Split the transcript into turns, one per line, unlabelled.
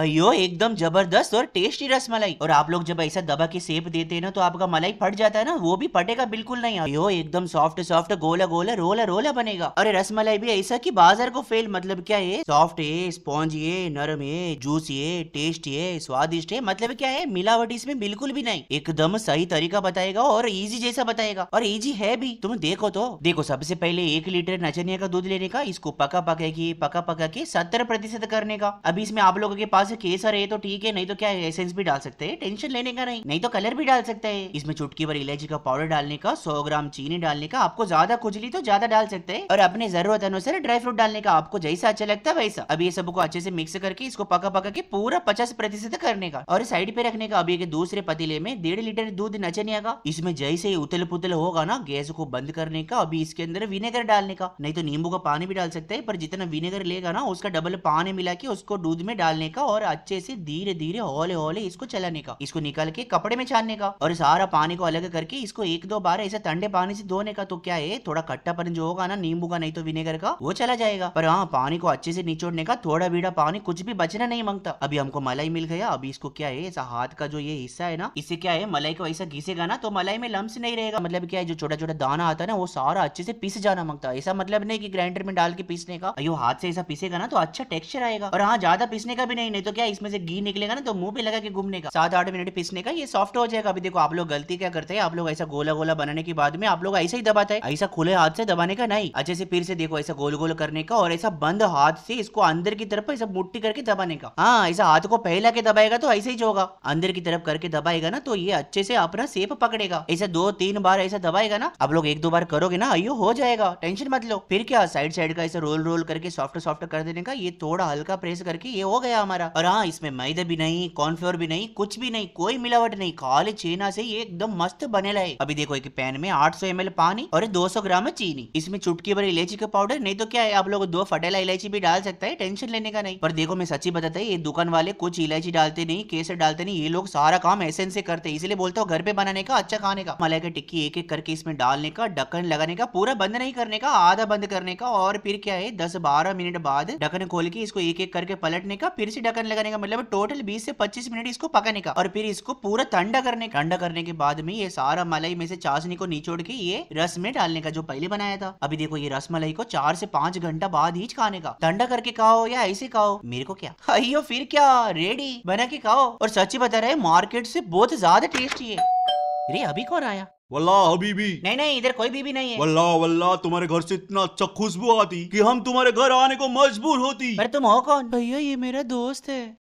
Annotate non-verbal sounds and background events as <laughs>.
अयो एकदम जबरदस्त और टेस्टी रस मलाई और आप लोग जब ऐसा दबा के सेप देते हैं ना तो आपका मलाई फट जाता है ना वो भी फटेगा बिल्कुल नहीं अयो एकदम सॉफ्ट सॉफ्ट गोला गोला रोला रोला बनेगा अरे रस मलाई भी ऐसा कि बाजार को फेल मतलब क्या है सॉफ्ट है स्पॉन्ज ये नरम है जूस ये टेस्ट ये स्वादिष्ट है मतलब क्या है मिलावट इसमें बिल्कुल भी नहीं एकदम सही तरीका बताएगा और इजी जैसा बताएगा और इजी है भी तुम देखो तो देखो सबसे पहले एक लीटर नचनिया का दूध लेने का इसको पका पका के पका पका के सत्तर प्रतिशत करने का अभी इसमें आप लोगों के पास पास है केसर है तो ठीक है नहीं तो क्या एसेंस भी डाल सकते हैं टेंशन लेने का नहीं नहीं तो कलर भी डाल सकते हैं इसमें चुटकी भर इलायची का पाउडर डालने का सौ ग्राम चीनी डालने का आपको ज्यादा खुजली तो ज्यादा डाल सकते हैं और अपने जरूरत अनुसार ड्राई फ्रूट डालने का आपको जैसा अच्छा लगता है वैसा अभी ये सबको अच्छे से मिक्स करके इसको पका पका के पूरा पचास प्रतिशत करने का और साइड पे रखने का अभी दूसरे पतीले में डेढ़ लीटर दूध नचने का इसमें जैसे ही उतल पुतल होगा ना गैस को बंद करने का अभी इसके अंदर विनेगर डालने का नहीं तो नींबू का पानी भी डाल सकते हैं पर जितना विनेगर लेगा ना उसका डबल पानी मिला के उसको दूध में डालने का और अच्छे से धीरे धीरे हौले हौले इसको चलाने का इसको निकल के कपड़े में छानने का और सारा पानी को अलग करके इसको एक दो बार ऐसे ठंडे पानी से धोने का तो क्या है थोड़ा खट्टापन जो होगा ना नींबू का नहीं तो विनेगर का वो चला जाएगा पर हाँ पानी को अच्छे से निचोड़ने का थोड़ा बीड़ा पानी कुछ भी बचना नहीं मांगता अभी हमको मलाई मिल गया अभी इसको क्या है ऐसा हाथ का जो ये हिस्सा है ना इससे क्या है मलाई को ऐसा घिसेगा ना तो मलाई में लम्स नहीं रहेगा मतलब क्या है जो छोटा छोटा दाना आता है ना वो सारा अच्छे से पीस जाना मांगता ऐसा मतलब नहीं की ग्राइंडर में डाल के पीसने का अयो हाथ से ऐसा पीसेगा ना तो अच्छा टेक्सचर आएगा और हाँ ज्यादा पीसने का भी नहीं नहीं तो क्या इसमें से घी निकलेगा ना तो मुंह पे लगा के घूमने का सात आठ मिनट पीसने का ये सॉफ्ट हो जाएगा अभी देखो आप लोग गलती क्या करते हैं आप लोग ऐसा गोला गोला बनाने के बाद में आप लोग ऐसे ही दबाते हैं ऐसा खुले हाथ से दबाने का नहीं अच्छे से फिर से देखो ऐसा गोल गोल करने का और ऐसा बंद हाथ से इसको अंदर की तरफ ऐसा मुट्टी करके दबाने का हाँ ऐसा हाथ को पहला के दबाएगा तो ऐसे ही होगा अंदर की तरफ करके दबाएगा ना तो ये अच्छे से अपना सेप पकड़ेगा ऐसा दो तीन बार ऐसा दबाएगा ना आप लोग एक दो बार करोगे ना अयो हो जाएगा टेंशन मत लो फिर क्या साइड साइड का ऐसा रोल रोल करके सॉफ्ट सॉफ्ट कर देने का ये थोड़ा हल्का प्रेस करके ये हो गया हमारा और हाँ इसमें मैदे भी नहीं कॉर्नफ्लोर भी नहीं कुछ भी नहीं कोई मिलावट नहीं खाली छेना से ही एकदम मस्त बने लाए अभी देखो एक पैन में 800 सौ पानी और 200 ग्राम चीनी इसमें चुटकी भर इलायची का पाउडर नहीं तो क्या है आप लोग दो फटेला इलायची भी डाल सकता है टेंशन लेने का नहीं पर देखो मैं सच्ची बताता है ये दुकान वाले कुछ इलायची डालते नहीं केसर डालते नहीं ये लोग सारा काम ऐसे से करते इसलिए बोलता हूँ घर पे बनाने का अच्छा खाने का मलाई का टिक्की एक एक करके इसमें डालने का ढक्कन लगाने का पूरा बंद नहीं करने का आधा बंद करने का और फिर क्या है दस बारह मिनट बाद ढक्कन खोल के इसको एक एक करके पलटने का फिर से ढक्कन पकने लगाने का मतलब टोटल बीस से पच्चीस मिनट इसको पकने का और फिर इसको पूरा ठंडा करने ठंडा करने के बाद में ये सारा मलाई में से चाशनी को निचोड़ के ये रस में डालने का जो पहले बनाया था अभी देखो ये रस मलाई को चार से पांच घंटा बाद ही खाने का ठंडा करके खाओ या ऐसे खाओ मेरे को क्या <laughs> अयो फिर क्या रेडी बना के खाओ और सच्ची बता रहे मार्केट से बहुत ज्यादा टेस्टी है अरे अभी कौन आया अभी हबीबी नहीं नहीं इधर कोई बीबी नहीं है वल्लाह वल्ला तुम्हारे घर से इतना अच्छा खुशबू आती कि हम तुम्हारे घर आने को मजबूर होती पर तुम हो कौन भैया ये मेरा दोस्त है